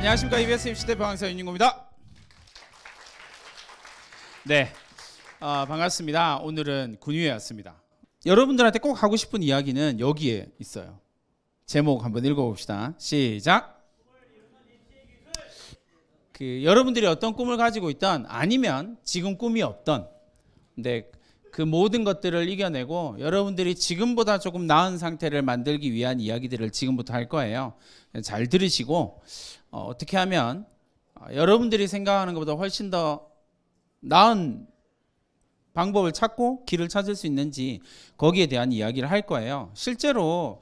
안녕하십니까 EBS 입시대 방황사 윤인고입니다. 네, 어, 반갑습니다. 오늘은 군위에 왔습니다. 여러분들한테 꼭 하고 싶은 이야기는 여기에 있어요. 제목 한번 읽어봅시다. 시작. 그 여러분들이 어떤 꿈을 가지고 있던 아니면 지금 꿈이 없던 근데 네, 그 모든 것들을 이겨내고 여러분들이 지금보다 조금 나은 상태를 만들기 위한 이야기들을 지금부터 할 거예요. 잘 들으시고 어, 떻게 하면 아, 여러분들이 생각하는 것보다 훨씬 더 나은 방법을 찾고 길을 찾을 수 있는지 거기에 대한 이야기를 할 거예요. 실제로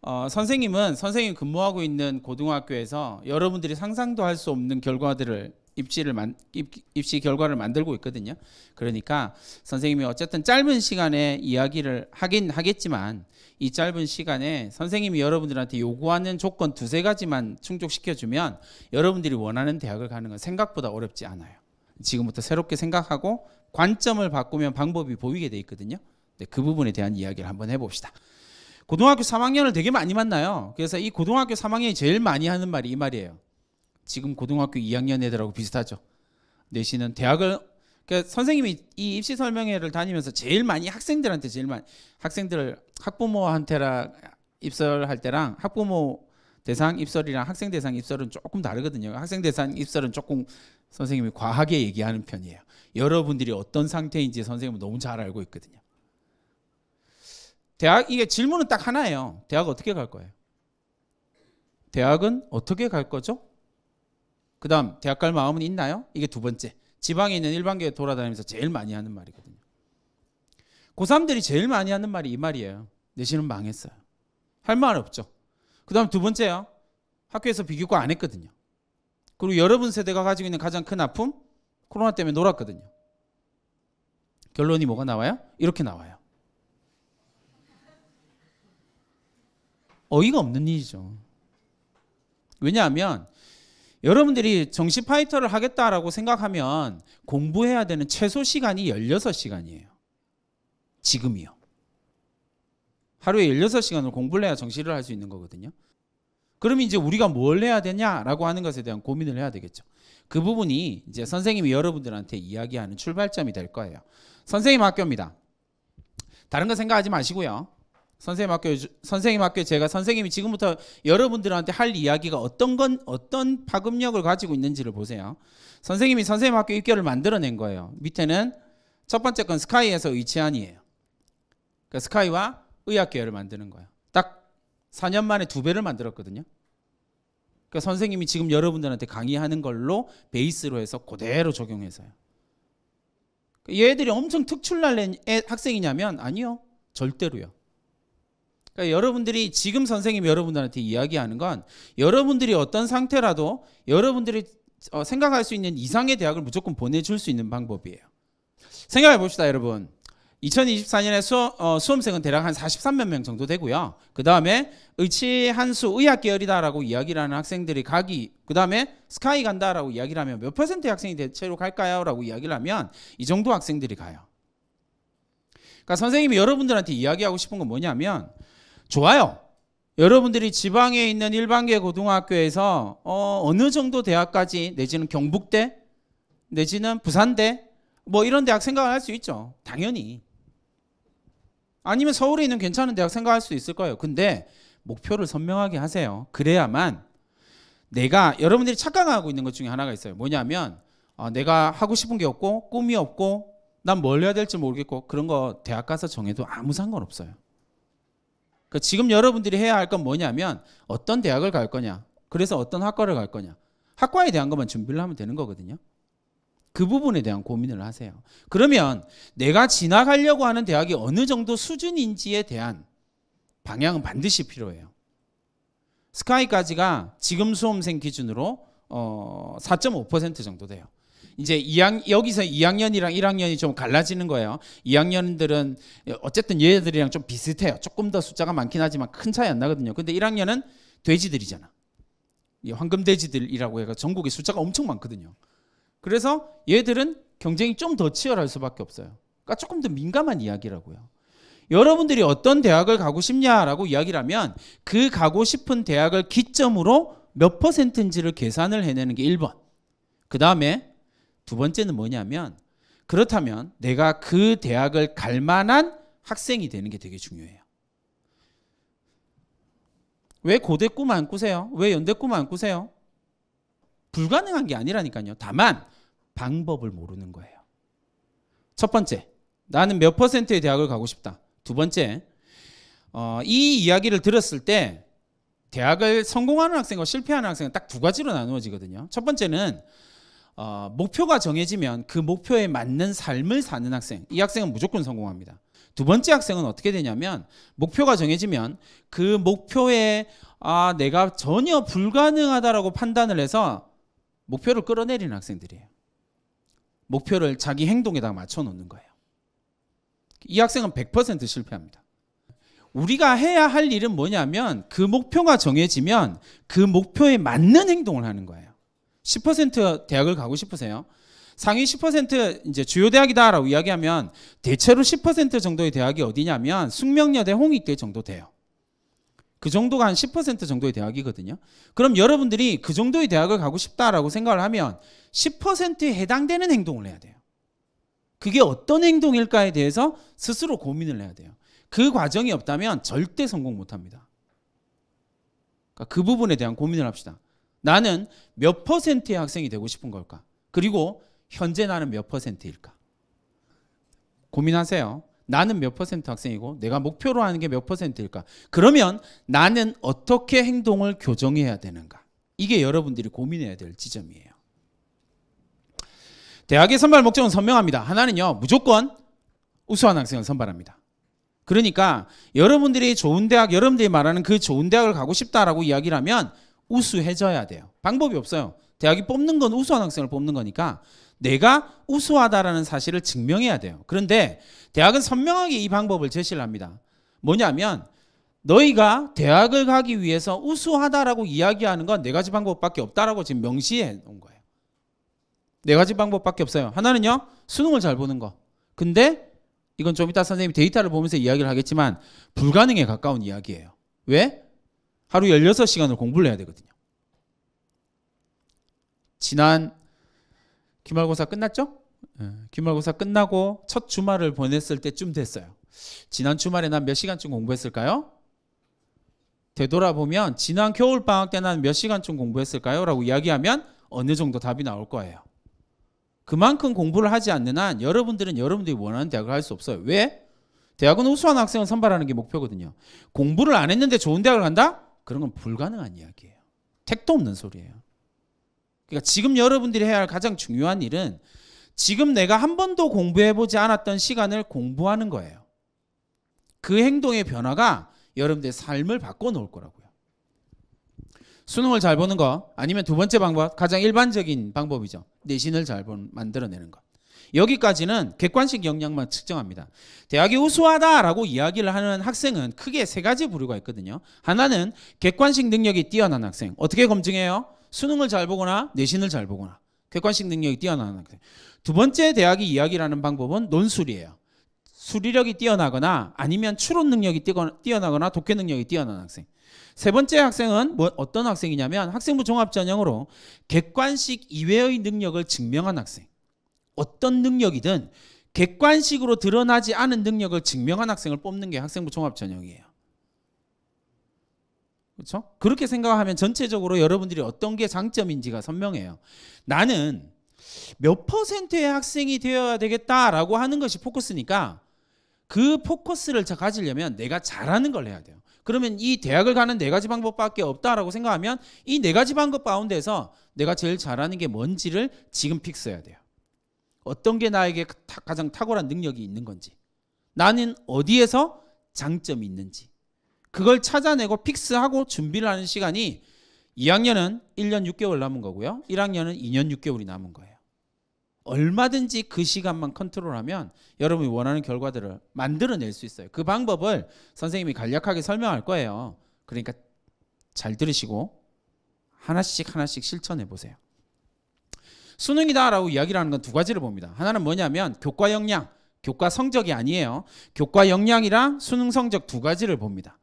어, 선생님은 선생님 근무하고 있는 고등학교에서 여러분들이 상상도 할 수 없는 결과들을 입시를 만, 입, 입시 결과를 만들고 있거든요. 그러니까 선생님이 어쨌든 짧은 시간에 이야기를 하긴 하겠지만 이 짧은 시간에 선생님이 여러분들한테 요구하는 조건 두세 가지만 충족시켜주면 여러분들이 원하는 대학을 가는 건 생각보다 어렵지 않아요. 지금부터 새롭게 생각하고 관점을 바꾸면 방법이 보이게 돼 있거든요. 네, 그 부분에 대한 이야기를 한번 해봅시다. 고등학교 3학년을 되게 많이 만나요. 그래서 이 고등학교 3학년이 제일 많이 하는 말이 이 말이에요. 지금 고등학교 2학년 애들하고 비슷하죠. 내신은 대학을 그러니까 선생님이 이 입시 설명회를 다니면서 제일 많이 학생들한테 제일 많이 학생들 학부모한테라 입설할 때랑 학부모 대상 입설이랑 학생 대상 입설은 조금 다르거든요. 학생 대상 입설은 조금 선생님이 과하게 얘기하는 편이에요. 여러분들이 어떤 상태인지 선생님은 너무 잘 알고 있거든요. 대학 이게 질문은 딱 하나예요. 대학 어떻게 갈 거예요? 대학은 어떻게 갈 거죠? 그 다음 대학 갈 마음은 있나요? 이게 두 번째. 지방에 있는 일반교회 돌아다니면서 제일 많이 하는 말이거든요. 고3들이 제일 많이 하는 말이 이 말이에요. 내신은 망했어요. 할 말 없죠. 그 다음 두 번째요. 학교에서 비교과 안 했거든요. 그리고 여러분 세대가 가지고 있는 가장 큰 아픔? 코로나 때문에 놀았거든요. 결론이 뭐가 나와요? 이렇게 나와요. 어이가 없는 일이죠. 왜냐하면 여러분들이 정시 파이터를 하겠다라고 생각하면 공부해야 되는 최소 시간이 16시간이에요. 지금이요. 하루에 16시간을 공부를 해야 정시를 할 수 있는 거거든요. 그러면 이제 우리가 뭘 해야 되냐라고 하는 것에 대한 고민을 해야 되겠죠. 그 부분이 이제 선생님이 여러분들한테 이야기하는 출발점이 될 거예요. 선생님 학교입니다. 다른 거 생각하지 마시고요. 선생님 학교 선생님 학교 제가 선생님이 지금부터 여러분들한테 할 이야기가 어떤 건 어떤 파급력을 가지고 있는지를 보세요. 선생님이 선생님 학교 입결을 만들어낸 거예요. 밑에는 첫 번째 건 스카이에서 의치안이에요. 그러니까 스카이와 의학계열을 만드는 거예요. 딱 4년 만에 두 배를 만들었거든요. 그러니까 선생님이 지금 여러분들한테 강의하는 걸로 베이스로 해서 그대로 적용해서요. 그러니까 얘들이 엄청 특출난 학생이냐면 아니요. 절대로요. 그러니까 여러분들이 지금 선생님이 여러분들한테 이야기하는 건 여러분들이 어떤 상태라도 여러분들이 어, 생각할 수 있는 이상의 대학을 무조건 보내줄 수 있는 방법이에요. 생각해 봅시다, 여러분. 2024년에 수, 어, 험생은 대략 한 43만 명 정도 되고요. 그 다음에 의치 한수 의학 계열이다라고 이야기를 하는 학생들이 가기, 그 다음에 스카이 간다라고 이야기를 하면 몇 퍼센트 학생이 대체로 갈까요?라고 이야기를 하면 이 정도 학생들이 가요. 그러니까 선생님이 여러분들한테 이야기하고 싶은 건 뭐냐면 좋아요. 여러분들이 지방에 있는 일반계 고등학교에서 어, 느 정도 대학까지 내지는 경북대 내지는 부산대 뭐 이런 대학 생각할 을수 있죠. 당연히. 아니면 서울에 있는 괜찮은 대학 생각할 수 있을 거예요. 근데 목표를 선명하게 하세요. 그래야만 내가 여러분들이 착각하고 있는 것 중에 하나가 있어요. 뭐냐면 어, 내가 하고 싶은 게 없고 꿈이 없고 난 뭘 해야 될지 모르겠고 그런 거 대학 가서 정해도 아무 상관없어요. 그러니까 지금 여러분들이 해야 할 건 뭐냐면 어떤 대학을 갈 거냐. 그래서 어떤 학과를 갈 거냐. 학과에 대한 것만 준비를 하면 되는 거거든요. 그 부분에 대한 고민을 하세요. 그러면 내가 지나가려고 하는 대학이 어느 정도 수준인지에 대한 방향은 반드시 필요해요. 스카이까지가 지금 수험생 기준으로 어4.5% 정도 돼요. 이제 2학, 여기서 2학년이랑 1학년이 좀 갈라지는 거예요. 2학년들은 어쨌든 얘들이랑 좀 비슷해요. 조금 더 숫자가 많긴 하지만 큰 차이 안 나거든요. 근데 1학년은 돼지들이잖아. 황금돼지들이라고 해가 전국에 숫자가 엄청 많거든요. 그래서 얘들은 경쟁이 좀 더 치열할 수밖에 없어요. 그러니까 조금 더 민감한 이야기라고요. 여러분들이 어떤 대학을 가고 싶냐라고 이야기라면 그 가고 싶은 대학을 기점으로 몇 퍼센트인지를 계산을 해내는 게 1번. 그 다음에 두 번째는 뭐냐면 그렇다면 내가 그 대학을 갈 만한 학생이 되는 게 되게 중요해요. 왜 고대 꿈 안 꾸세요? 왜 연대 꿈 안 꾸세요? 불가능한 게 아니라니까요. 다만 방법을 모르는 거예요. 첫 번째, 나는 몇 퍼센트의 대학을 가고 싶다. 두 번째, 어, 이 이야기를 들었을 때 대학을 성공하는 학생과 실패하는 학생은 딱 두 가지로 나누어지거든요. 첫 번째는 어, 목표가 정해지면 그 목표에 맞는 삶을 사는 학생. 이 학생은 무조건 성공합니다. 두 번째 학생은 어떻게 되냐면 목표가 정해지면 그 목표에 아 내가 전혀 불가능하다라고 판단을 해서 목표를 끌어내리는 학생들이에요. 목표를 자기 행동에다 맞춰 놓는 거예요. 이 학생은 100% 실패합니다. 우리가 해야 할 일은 뭐냐면 그 목표가 정해지면 그 목표에 맞는 행동을 하는 거예요. 10% 대학을 가고 싶으세요? 상위 10% 이제 주요 대학이다라고 이야기하면 대체로 10% 정도의 대학이 어디냐면 숙명여대 홍익대 정도 돼요. 그 정도가 한 10% 정도의 대학이거든요. 그럼 여러분들이 그 정도의 대학을 가고 싶다라고 생각을 하면 10%에 해당되는 행동을 해야 돼요. 그게 어떤 행동일까에 대해서 스스로 고민을 해야 돼요. 그 과정이 없다면 절대 성공 못 합니다. 그러니까 그 부분에 대한 고민을 합시다. 나는 몇 퍼센트의 학생이 되고 싶은 걸까? 그리고 현재 나는 몇 퍼센트일까? 고민하세요. 나는 몇 퍼센트 학생이고 내가 목표로 하는 게 몇 퍼센트일까? 그러면 나는 어떻게 행동을 교정해야 되는가? 이게 여러분들이 고민해야 될 지점이에요. 대학의 선발 목적은 선명합니다. 하나는요, 무조건 우수한 학생을 선발합니다. 그러니까 여러분들이 좋은 대학, 여러분들이 말하는 그 좋은 대학을 가고 싶다라고 이야기를 하면 우수해져야 돼요. 방법이 없어요. 대학이 뽑는 건 우수한 학생을 뽑는 거니까 내가 우수하다라는 사실을 증명해야 돼요. 그런데 대학은 선명하게 이 방법을 제시를 합니다. 뭐냐면 너희가 대학을 가기 위해서 우수하다라고 이야기하는 건 네 가지 방법밖에 없다라고 지금 명시해 놓은 거예요. 네 가지 방법밖에 없어요. 하나는요, 수능을 잘 보는 거. 근데 이건 좀 이따 선생님이 데이터를 보면서 이야기를 하겠지만 불가능에 가까운 이야기예요. 왜? 하루 16시간을 공부를 해야 되거든요. 지난 기말고사 끝났죠? 예, 기말고사 끝나고 첫 주말을 보냈을 때쯤 됐어요. 지난 주말에 난 몇 시간쯤 공부했을까요? 되돌아보면 지난 겨울 방학 때 난 몇 시간쯤 공부했을까요? 라고 이야기하면 어느 정도 답이 나올 거예요. 그만큼 공부를 하지 않는 한 여러분들은 여러분들이 원하는 대학을 할 수 없어요. 왜? 대학은 우수한 학생을 선발하는 게 목표거든요. 공부를 안 했는데 좋은 대학을 간다? 그런 건 불가능한 이야기예요. 택도 없는 소리예요. 그러니까 지금 여러분들이 해야 할 가장 중요한 일은 지금 내가 한 번도 공부해 보지 않았던 시간을 공부하는 거예요. 그 행동의 변화가 여러분들의 삶을 바꿔 놓을 거라고요. 수능을 잘 보는 거 아니면 두 번째 방법 가장 일반적인 방법이죠. 내신을 잘 만들어내는 거. 여기까지는 객관식 역량만 측정합니다. 대학이 우수하다라고 이야기를 하는 학생은 크게 세 가지 부류가 있거든요. 하나는 객관식 능력이 뛰어난 학생. 어떻게 검증해요? 수능을 잘 보거나 내신을 잘 보거나 객관식 능력이 뛰어난 학생. 두 번째 대학이 이야기하는 방법은 논술이에요. 수리력이 뛰어나거나 아니면 추론 능력이 뛰어나거나 독해 능력이 뛰어난 학생. 세 번째 학생은 뭐 어떤 학생이냐면 학생부 종합전형으로 객관식 이외의 능력을 증명한 학생. 어떤 능력이든 객관식으로 드러나지 않은 능력을 증명한 학생을 뽑는 게 학생부 종합 전형이에요. 그렇죠? 그렇게 생각하면 전체적으로 여러분들이 어떤 게 장점인지가 선명해요. 나는 몇 퍼센트의 학생이 되어야 되겠다라고 하는 것이 포커스니까 그 포커스를 가지려면 내가 잘하는 걸 해야 돼요. 그러면 이 대학을 가는 네 가지 방법밖에 없다라고 생각하면 이 네 가지 방법 가운데서 내가 제일 잘하는 게 뭔지를 지금 픽스해야 돼요. 어떤 게 나에게 가장 탁월한 능력이 있는 건지 나는 어디에서 장점이 있는지 그걸 찾아내고 픽스하고 준비를 하는 시간이 2학년은 1년 6개월 남은 거고요. 1학년은 2년 6개월이 남은 거예요. 얼마든지 그 시간만 컨트롤하면 여러분이 원하는 결과들을 만들어낼 수 있어요. 그 방법을 선생님이 간략하게 설명할 거예요. 그러니까 잘 들으시고 하나씩 하나씩 실천해 보세요. 수능이다라고 이야기를 하는 건 두 가지를 봅니다. 하나는 뭐냐면 교과 역량, 교과 성적이 아니에요. 교과 역량이랑 수능 성적 두 가지를 봅니다.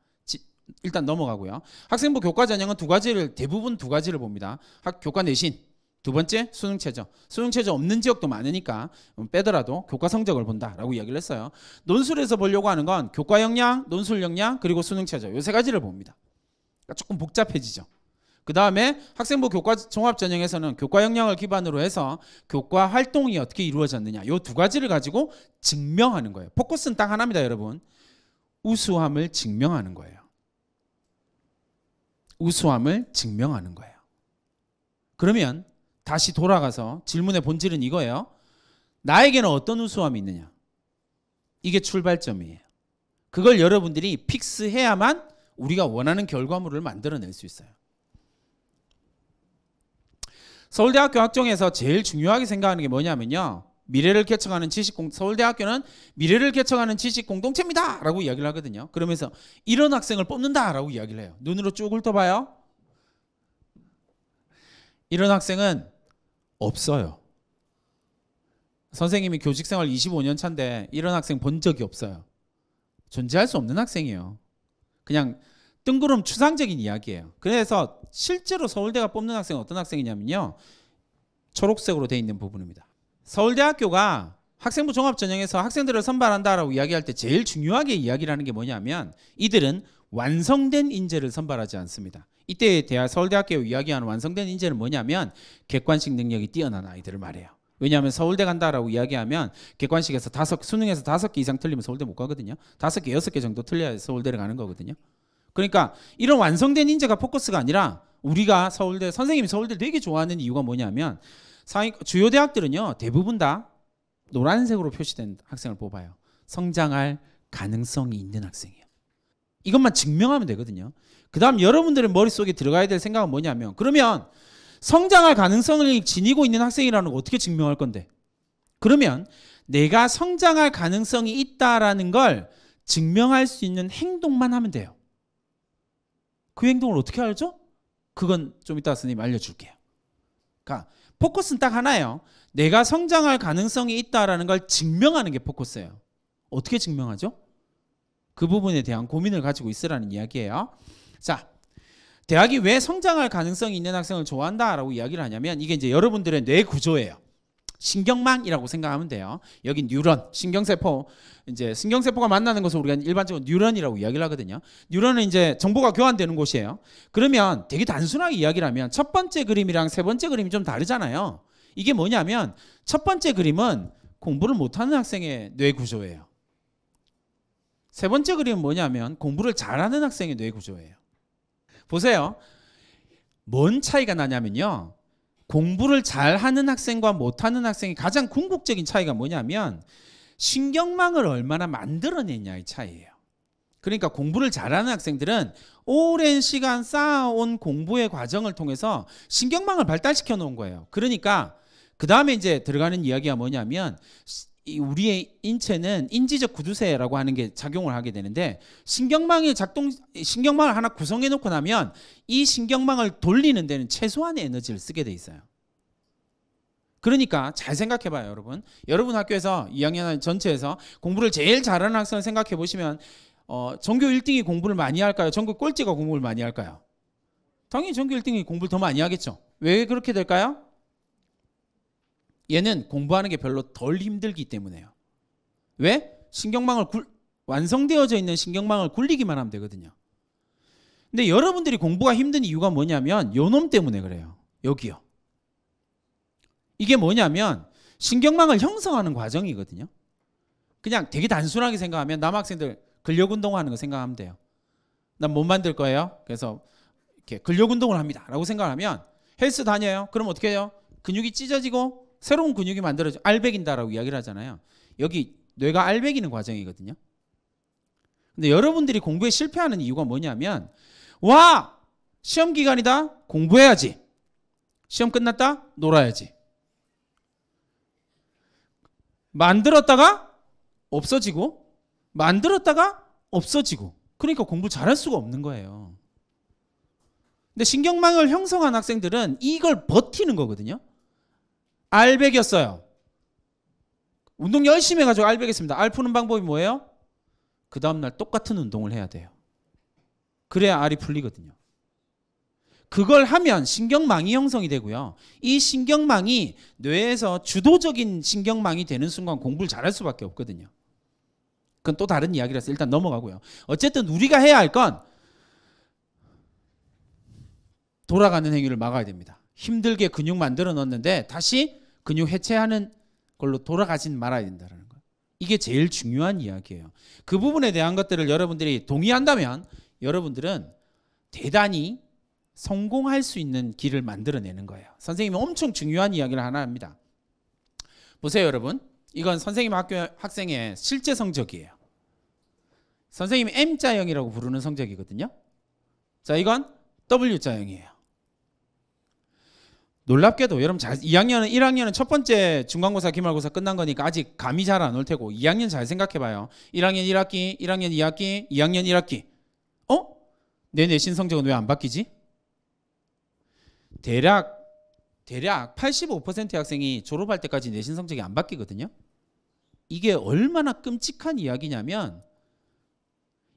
일단 넘어가고요. 학생부 교과 전형은 두 가지를 대부분 두 가지를 봅니다. 학, 교과 내신 두 번째 수능 최저 수능 최저 없는 지역도 많으니까 음, 빼더라도 교과 성적을 본다라고 이야기를 했어요. 논술에서 보려고 하는 건 교과 역량, 논술 역량 그리고 수능 최저 요 세 가지를 봅니다. 그러니까 조금 복잡해지죠. 그 다음에 학생부 교과 종합 전형에서는 교과 역량을 기반으로 해서 교과 활동이 어떻게 이루어졌느냐 요두 가지를 가지고 증명하는 거예요. 포커스는 딱 하나입니다, 여러분. 우수함을 증명하는 거예요. 우수함을 증명하는 거예요. 그러면 다시 돌아가서 질문의 본질은 이거예요. 나에게는 어떤 우수함이 있느냐? 이게 출발점이에요. 그걸 여러분들이 픽스해야만 우리가 원하는 결과물을 만들어낼 수 있어요. 서울대학교 학종에서 제일 중요하게 생각하는 게 뭐냐면요. 미래를 개척하는 지식공 서울대학교는 미래를 개척하는 지식 공동체입니다라고 이야기를 하거든요. 그러면서 이런 학생을 뽑는다라고 이야기를 해요. 눈으로 쭉 훑어봐요. 이런 학생은 없어요. 선생님이 교직 생활 25년 차인데 이런 학생 본 적이 없어요. 존재할 수 없는 학생이에요. 그냥 뜬구름 추상적인 이야기예요. 그래서 실제로 서울대가 뽑는 학생은 어떤 학생이냐면요. 초록색으로 되어 있는 부분입니다. 서울대학교가 학생부 종합 전형에서 학생들을 선발한다라고 이야기할 때 제일 중요하게 이야기하는 게 뭐냐면 이들은 완성된 인재를 선발하지 않습니다. 이때 대학 서울대학교 이야기하는 완성된 인재는 뭐냐면 객관식 능력이 뛰어난 아이들을 말해요. 왜냐하면 서울대 간다라고 이야기하면 객관식에서 다섯 수능에서 다섯 개 이상 틀리면 서울대 못 가거든요. 다섯 개 여섯 개 정도 틀려야 서울대를 가는 거거든요. 그러니까 이런 완성된 인재가 포커스가 아니라 우리가 서울대 선생님이 서울대를 되게 좋아하는 이유가 뭐냐면 주요 대학들은요 대부분 다 노란색으로 표시된 학생을 뽑아요. 성장할 가능성이 있는 학생이에요. 이것만 증명하면 되거든요. 그 다음 여러분들의 머릿속에 들어가야 될 생각은 뭐냐면 그러면 성장할 가능성을 지니고 있는 학생이라는 걸 어떻게 증명할 건데? 그러면 내가 성장할 가능성이 있다라는 걸 증명할 수 있는 행동만 하면 돼요. 그 행동을 어떻게 알죠? 그건 좀 이따 스님 알려줄게요. 그러니까 포커스는 딱 하나예요. 내가 성장할 가능성이 있다라는 걸 증명하는 게 포커스예요. 어떻게 증명하죠? 그 부분에 대한 고민을 가지고 있으라는 이야기예요. 자, 대학이 왜 성장할 가능성이 있는 학생을 좋아한다라고 이야기를 하냐면 이게 이제 여러분들의 뇌 구조예요. 신경망이라고 생각하면 돼요. 여기 뉴런, 신경세포. 이제 신경세포가 만나는 것을 우리가 일반적으로 뉴런이라고 이야기를 하거든요. 뉴런은 이제 정보가 교환되는 곳이에요. 그러면 되게 단순하게 이야기 하면 첫 번째 그림이랑 세 번째 그림이 좀 다르잖아요. 이게 뭐냐면 첫 번째 그림은 공부를 못하는 학생의 뇌 구조예요. 세 번째 그림은 뭐냐면 공부를 잘하는 학생의 뇌 구조예요. 보세요. 뭔 차이가 나냐면요. 공부를 잘하는 학생과 못하는 학생이 가장 궁극적인 차이가 뭐냐면 신경망을 얼마나 만들어내냐의 차이예요. 그러니까 공부를 잘하는 학생들은 오랜 시간 쌓아온 공부의 과정을 통해서 신경망을 발달시켜 놓은 거예요. 그러니까 그 다음에 이제 들어가는 이야기가 뭐냐면 우리의 인체는 인지적 구두쇠라고 하는 게 작용을 하게 되는데 신경망이 작동 신경망을 하나 구성해 놓고 나면 이 신경망을 돌리는 데는 최소한의 에너지를 쓰게 돼 있어요. 그러니까 잘 생각해 봐요, 여러분. 여러분 학교에서 2학년 전체에서 공부를 제일 잘하는 학생을 생각해 보시면 어, 전교 1등이 공부를 많이 할까요? 전교 꼴찌가 공부를 많이 할까요? 당연히 전교 1등이 공부를 더 많이 하겠죠. 왜 그렇게 될까요? 얘는 공부하는 게 별로 덜 힘들기 때문에요. 왜? 신경망을 굴, 완성되어져 있는 신경망을 굴리기만 하면 되거든요. 근데 여러분들이 공부가 힘든 이유가 뭐냐면 요놈 때문에 그래요. 여기요. 이게 뭐냐면 신경망을 형성하는 과정이거든요. 그냥 되게 단순하게 생각하면 남학생들 근력 운동하는 거 생각하면 돼요. 난 못 만들 거예요. 그래서 이렇게 근력 운동을 합니다라고 생각하면 헬스 다녀요. 그럼 어떻게 해요? 근육이 찢어지고 새로운 근육이 만들어져 알배긴다라고 이야기를 하잖아요. 여기 뇌가 알배기는 과정이거든요. 근데 여러분들이 공부에 실패하는 이유가 뭐냐면 와 시험 기간이다 공부해야지 시험 끝났다 놀아야지 만들었다가 없어지고 만들었다가 없어지고 그러니까 공부 잘할 수가 없는 거예요. 근데 신경망을 형성한 학생들은 이걸 버티는 거거든요. 알백이었어요. 운동 열심히 해가지고 알백했습니다. 알 푸는 방법이 뭐예요? 그 다음날 똑같은 운동을 해야 돼요. 그래야 알이 풀리거든요. 그걸 하면 신경망이 형성이 되고요. 이 신경망이 뇌에서 주도적인 신경망이 되는 순간 공부를 잘할 수밖에 없거든요. 그건 또 다른 이야기라서 일단 넘어가고요. 어쨌든 우리가 해야 할 건 돌아가는 행위를 막아야 됩니다. 힘들게 근육 만들어 놨는데 다시 근육 해체하는 걸로 돌아가진 말아야 된다는 거예요. 이게 제일 중요한 이야기예요. 그 부분에 대한 것들을 여러분들이 동의한다면 여러분들은 대단히 성공할 수 있는 길을 만들어내는 거예요. 선생님이 엄청 중요한 이야기를 하나 합니다. 보세요, 여러분. 이건 선생님 학교 학생의 실제 성적이에요. 선생님이 M자형이라고 부르는 성적이거든요. 자, 이건 W자형이에요. 놀랍게도 여러분 잘 2학년은 1학년은 첫 번째 중간고사 기말고사 끝난 거니까 아직 감이 잘 안 올 테고 2학년 잘 생각해 봐요. 1학년 1학기, 1학년 2학기, 2학년 1학기. 어? 내 내신 성적은 왜 안 바뀌지? 대략 대략 85%의 학생이 졸업할 때까지 내신 성적이 안 바뀌거든요. 이게 얼마나 끔찍한 이야기냐면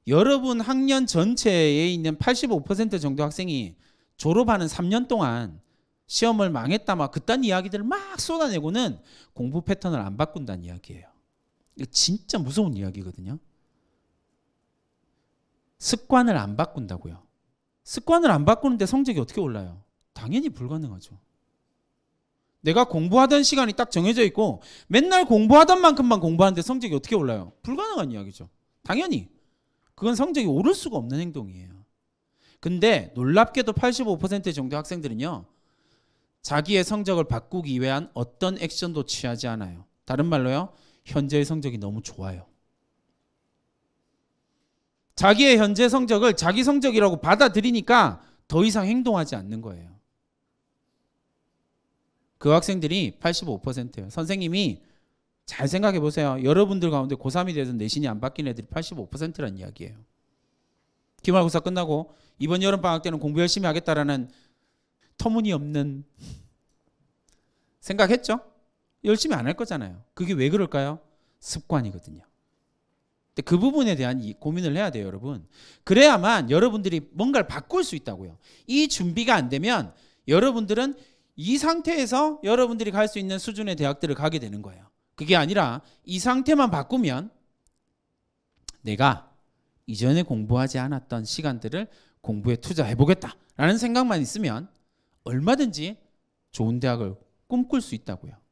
여러분 학년 전체에 있는 85% 정도 학생이 졸업하는 3년 동안 시험을 망했다 막 그딴 이야기들을 막 쏟아내고는 공부 패턴을 안 바꾼다는 이야기예요. 이거 진짜 무서운 이야기거든요. 습관을 안 바꾼다고요. 습관을 안 바꾸는데 성적이 어떻게 올라요? 당연히 불가능하죠. 내가 공부하던 시간이 딱 정해져 있고 맨날 공부하던 만큼만 공부하는데 성적이 어떻게 올라요? 불가능한 이야기죠. 당연히. 그건 성적이 오를 수가 없는 행동이에요. 근데 놀랍게도 85% 정도 학생들은요. 자기의 성적을 바꾸기 위한 어떤 액션도 취하지 않아요. 다른 말로요. 현재의 성적이 너무 좋아요. 자기의 현재 성적을 자기 성적이라고 받아들이니까 더 이상 행동하지 않는 거예요. 그 학생들이 85%예요. 선생님이 잘 생각해 보세요. 여러분들 가운데 고3이 돼서 내신이 안 바뀐 애들이 8 5라는 이야기예요. 기말고사 끝나고 이번 여름방학 때는 공부 열심히 하겠다라는 터무니없는 생각했죠? 열심히 안 할 거잖아요. 그게 왜 그럴까요? 습관이거든요. 근데 그 부분에 대한 고민을 해야 돼요, 여러분. 그래야만 여러분들이 뭔가를 바꿀 수 있다고요. 이 준비가 안 되면 여러분들은 이 상태에서 여러분들이 갈 수 있는 수준의 대학들을 가게 되는 거예요. 그게 아니라 이 상태만 바꾸면 내가 이전에 공부하지 않았던 시간들을 공부에 투자해 보겠다라는 생각만 있으면 얼마든지 좋은 대학을 꿈꿀 수 있다고요.